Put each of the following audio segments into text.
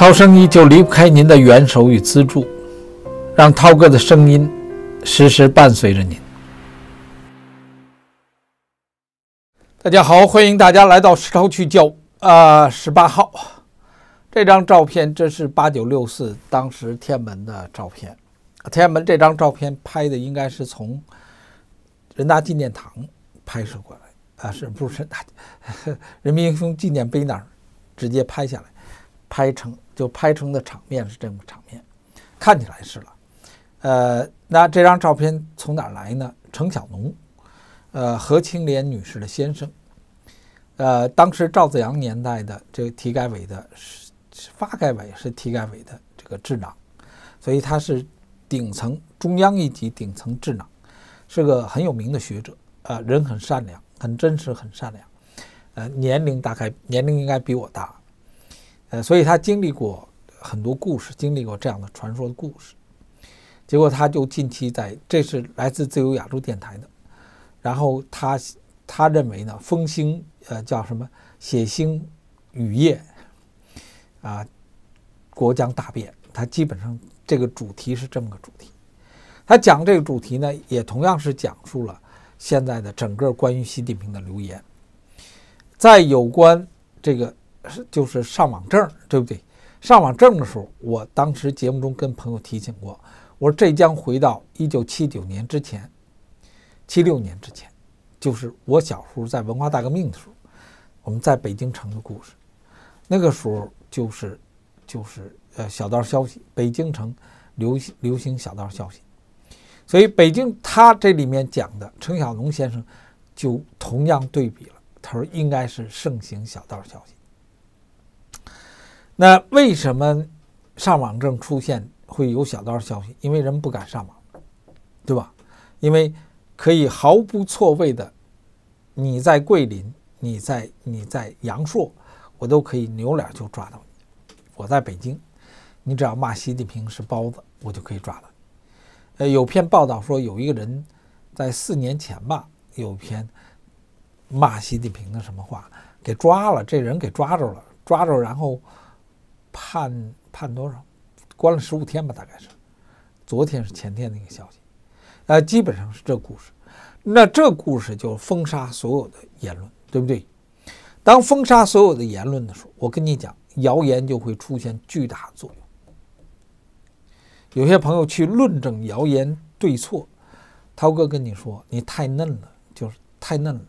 涛声音就离不开您的援手与资助，让涛哥的声音时时伴随着您。大家好，欢迎大家来到石涛区教啊十八号。这张照片，这是八九六四当时天安门的照片。天安门这张照片拍的应该是从人大纪念堂拍摄过来啊，是不是？人民英雄纪念碑那儿直接拍下来，拍成。就拍成的场面是这么场面，看起来是了。呃，那这张照片从哪来呢？程晓农，呃，何青莲女士的先生，呃，当时赵紫阳年代的这个体改委的是发改委是体改委的这个智囊，所以他是顶层中央一级顶层智囊，是个很有名的学者，呃，人很善良，很真实，很善良，呃，年龄大概年龄应该比我大。呃，所以他经历过很多故事，经历过这样的传说的故事，结果他就近期在，这是来自自由亚洲电台的，然后他他认为呢，风星呃叫什么血星雨夜啊，国将大变，他基本上这个主题是这么个主题，他讲这个主题呢，也同样是讲述了现在的整个关于习近平的留言，在有关这个。就是上网证，对不对？上网证的时候，我当时节目中跟朋友提醒过，我说这将回到一九七九年之前，七六年之前，就是我小时候在文化大革命的时候，我们在北京城的故事。那个时候就是，就是呃小道消息，北京城流行流行小道消息。所以北京他这里面讲的，程小龙先生就同样对比了，他说应该是盛行小道消息。那为什么上网证出现会有小道消息？因为人不敢上网，对吧？因为可以毫不错位的，你在桂林，你在你在阳朔，我都可以扭脸就抓到你。我在北京，你只要骂习近平是包子，我就可以抓你。呃，有篇报道说有一个人在四年前吧，有篇骂习近平的什么话给抓了，这人给抓着了，抓着然后。判判多少？关了十五天吧，大概是。昨天是前天的一个消息，呃，基本上是这故事。那这故事就是封杀所有的言论，对不对？当封杀所有的言论的时候，我跟你讲，谣言就会出现巨大作用。有些朋友去论证谣言对错，涛哥跟你说，你太嫩了，就是太嫩了。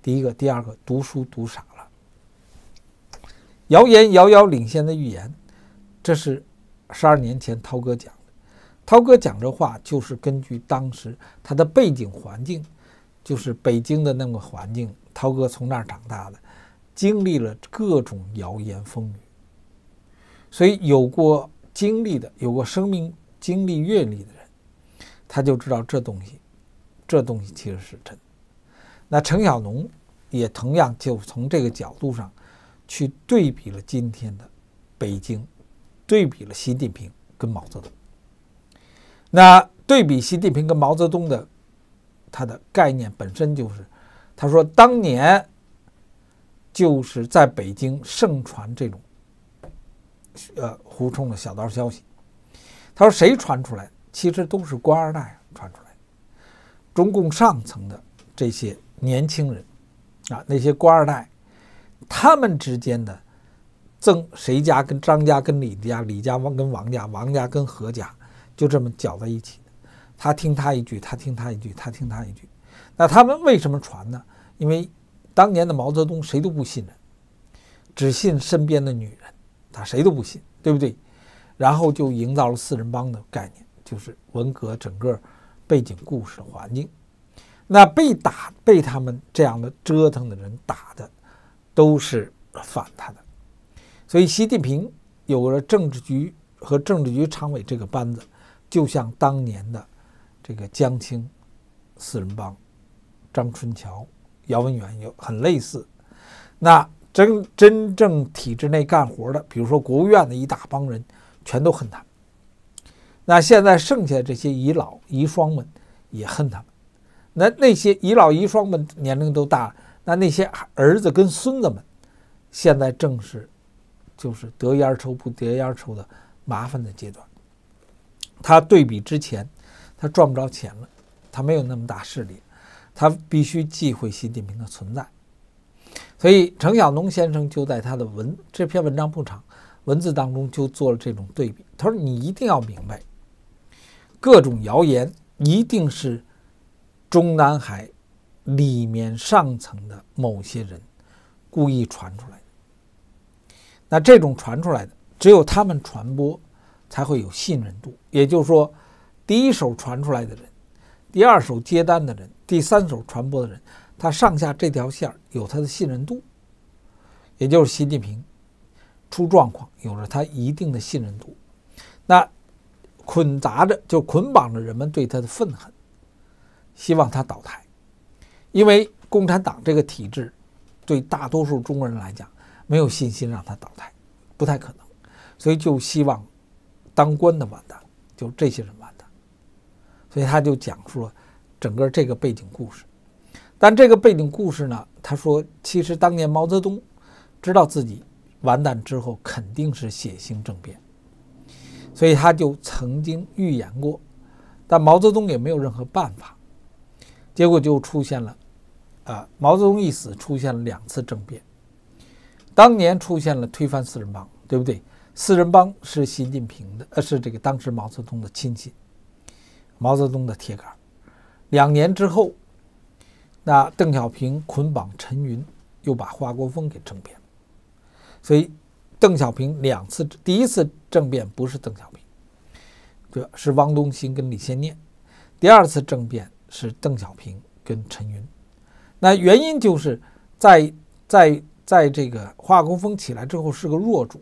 第一个，第二个，读书读傻。谣言遥遥领先的预言，这是十二年前涛哥讲的。涛哥讲这话就是根据当时他的背景环境，就是北京的那个环境。涛哥从那儿长大的，经历了各种谣言风雨，所以有过经历的、有过生命经历阅历的人，他就知道这东西，这东西其实是真。的。那程晓农也同样就从这个角度上。去对比了今天的北京，对比了习近平跟毛泽东。那对比习近平跟毛泽东的，他的概念本身就是，他说当年就是在北京盛传这种，呃，胡冲的小道消息。他说谁传出来，其实都是官二代传出来，中共上层的这些年轻人，啊，那些官二代。他们之间的争，谁家跟张家、跟李家、李家王跟王家、王家跟何家，就这么搅在一起。他听他一句，他听他一句，他听他一句。那他们为什么传呢？因为当年的毛泽东谁都不信任，只信身边的女人，他谁都不信，对不对？然后就营造了四人帮的概念，就是文革整个背景故事的环境。那被打被他们这样的折腾的人打的。都是反他的，所以习近平有了政治局和政治局常委这个班子，就像当年的这个江青四人帮、张春桥、姚文元有很类似。那真真正体制内干活的，比如说国务院的一大帮人，全都恨他。那现在剩下这些遗老遗孀们也恨他。那那些遗老遗孀们年龄都大了。那那些儿子跟孙子们，现在正是就是得烟抽不得烟抽的麻烦的阶段。他对比之前，他赚不着钱了，他没有那么大势力，他必须忌讳习近平的存在。所以程晓农先生就在他的文这篇文章不长文字当中就做了这种对比。他说：“你一定要明白，各种谣言一定是中南海。”里面上层的某些人故意传出来的，那这种传出来的，只有他们传播才会有信任度。也就是说，第一手传出来的人，第二手接单的人，第三手传播的人，他上下这条线儿有他的信任度。也就是习近平出状况有了他一定的信任度，那捆杂着就捆绑着人们对他的愤恨，希望他倒台。因为共产党这个体制，对大多数中国人来讲没有信心，让他倒台不太可能，所以就希望当官的完蛋，就这些人完蛋。所以他就讲述了整个这个背景故事。但这个背景故事呢，他说其实当年毛泽东知道自己完蛋之后肯定是血腥政变，所以他就曾经预言过。但毛泽东也没有任何办法，结果就出现了。啊，毛泽东一死，出现了两次政变。当年出现了推翻四人帮，对不对？四人帮是习近平的，呃，是这个当时毛泽东的亲信，毛泽东的铁杆。两年之后，那邓小平捆绑陈云，又把华国锋给政变。所以，邓小平两次第一次政变不是邓小平，这是汪东兴跟李先念；第二次政变是邓小平跟陈云。那原因就是在在在这个化工风起来之后是个弱主，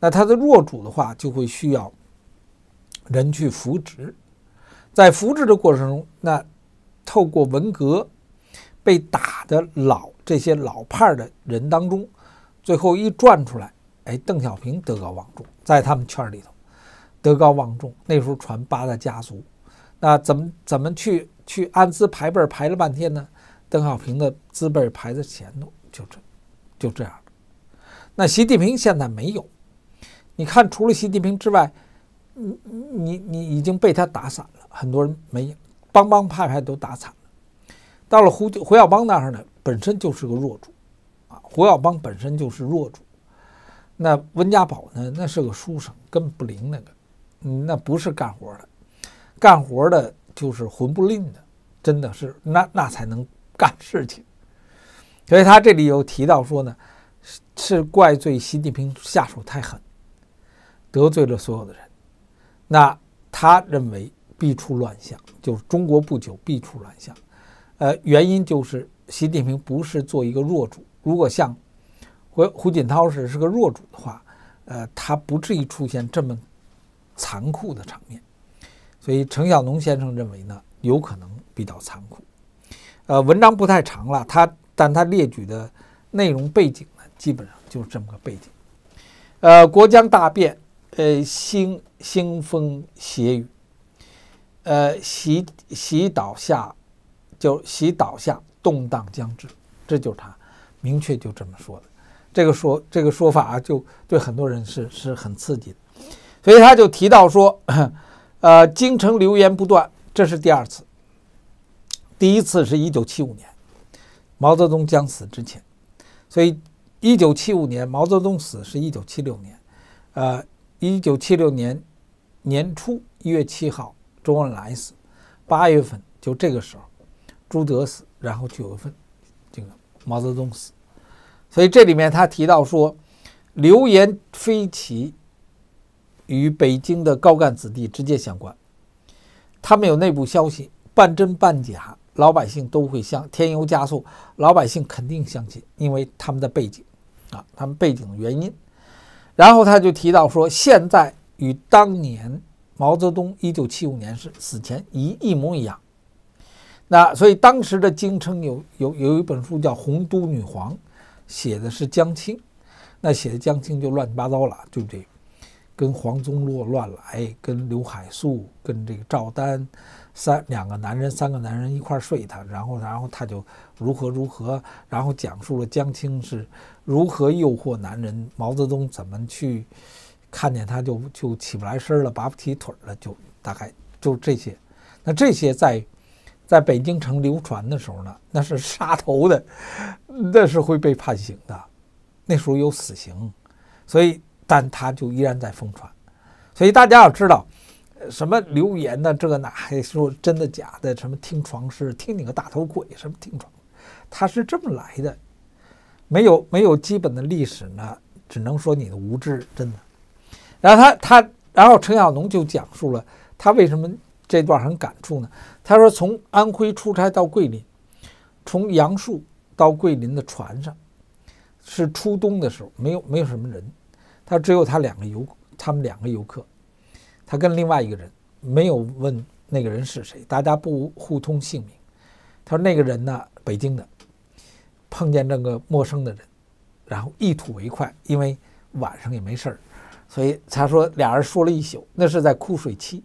那他的弱主的话就会需要人去扶植，在扶植的过程中，那透过文革被打的老这些老派的人当中，最后一转出来，哎，邓小平德高望重，在他们圈里头德高望重，那时候传八大家族，那怎么怎么去去按资排辈排了半天呢？邓小平的资本排在前头，就这，就这样。那习近平现在没有，你看，除了习近平之外，你你你已经被他打散了，很多人没帮帮派派都打散了。到了胡胡耀邦那儿呢，本身就是个弱主啊，胡耀邦本身就是弱主。那温家宝呢，那是个书生，根本不灵那个，那不是干活的，干活的就是混不吝的，真的是那那才能。干事情，所以他这里有提到说呢，是怪罪习近平下手太狠，得罪了所有的人。那他认为必出乱象，就是中国不久必出乱象。呃，原因就是习近平不是做一个弱主，如果像胡胡锦涛是是个弱主的话，呃，他不至于出现这么残酷的场面。所以程晓农先生认为呢，有可能比较残酷。呃，文章不太长了，他但他列举的内容背景呢，基本上就是这么个背景。呃，国将大变，呃，兴兴风邪雨，呃，洗洗倒下，就洗倒下，动荡将至，这就是他明确就这么说的。这个说这个说法啊，就对很多人是是很刺激的，所以他就提到说，呃，京城流言不断，这是第二次。第一次是一九七五年，毛泽东将死之前，所以一九七五年毛泽东死是一九七六年，呃，一九七六年年初一月七号周恩来死，八月份就这个时候朱德死，然后九月份这个毛泽东死，所以这里面他提到说，流言蜚起与北京的高干子弟直接相关，他们有内部消息，半真半假。老百姓都会相添油加醋，老百姓肯定相信，因为他们的背景，啊，他们背景的原因。然后他就提到说，现在与当年毛泽东一九七五年是死前一一模一样。那所以当时的京城有有有一本书叫《红都女皇》，写的是江青，那写的江青就乱七八糟了，对不对？跟黄宗洛乱来，跟刘海粟，跟这个赵丹，三两个男人，三个男人一块睡他，然后，然后他就如何如何，然后讲述了江青是如何诱惑男人，毛泽东怎么去看见他就就起不来身了，拔不起腿了，就大概就这些。那这些在在北京城流传的时候呢，那是杀头的，那是 会被判刑的，那时候有死刑，所以。但他就依然在疯传，所以大家要知道，什么留言呢？这个哪还说真的假的？什么听床是听你个大头鬼？什么听床，他是这么来的，没有没有基本的历史呢，只能说你的无知真的。然后他他，然后陈晓农就讲述了他为什么这段很感触呢？他说从安徽出差到桂林，从杨树到桂林的船上，是初冬的时候，没有没有什么人。他只有他两个游，他们两个游客，他跟另外一个人没有问那个人是谁，大家不互通姓名。他说那个人呢，北京的，碰见这个陌生的人，然后一吐为快，因为晚上也没事儿，所以他说俩人说了一宿，那是在枯水期，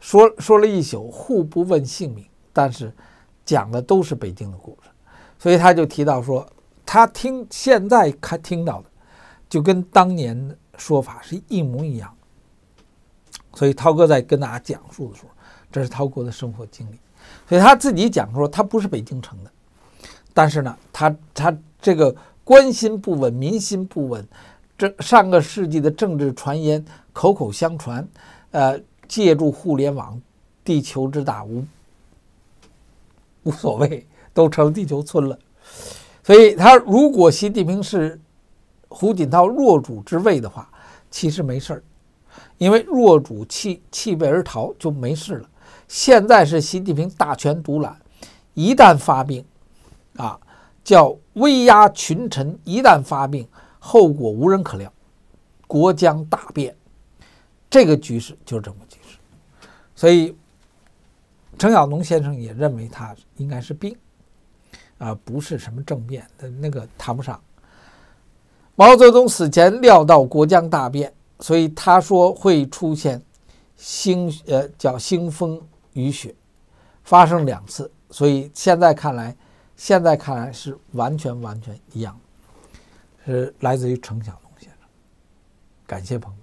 说说了一宿，互不问姓名，但是讲的都是北京的故事，所以他就提到说，他听现在看听到的。就跟当年的说法是一模一样，所以涛哥在跟大家讲述的时候，这是涛哥的生活经历，所以他自己讲说他不是北京城的，但是呢，他他这个官心不稳，民心不稳，这上个世纪的政治传言口口相传，呃，借助互联网，地球之大无无所谓，都成地球村了，所以他如果习近平是。胡锦涛若主之位的话，其实没事儿，因为若主弃弃位而逃就没事了。现在是习近平大权独揽，一旦发病啊，叫威压群臣。一旦发病，后果无人可料，国将大变。这个局势就是这么局势。所以，程晓农先生也认为他应该是病啊，不是什么政变，那个谈不上。毛泽东死前料到国将大变，所以他说会出现，腥呃叫腥风雨雪，发生两次，所以现在看来，现在看来是完全完全一样，是来自于程小龙先生，感谢朋。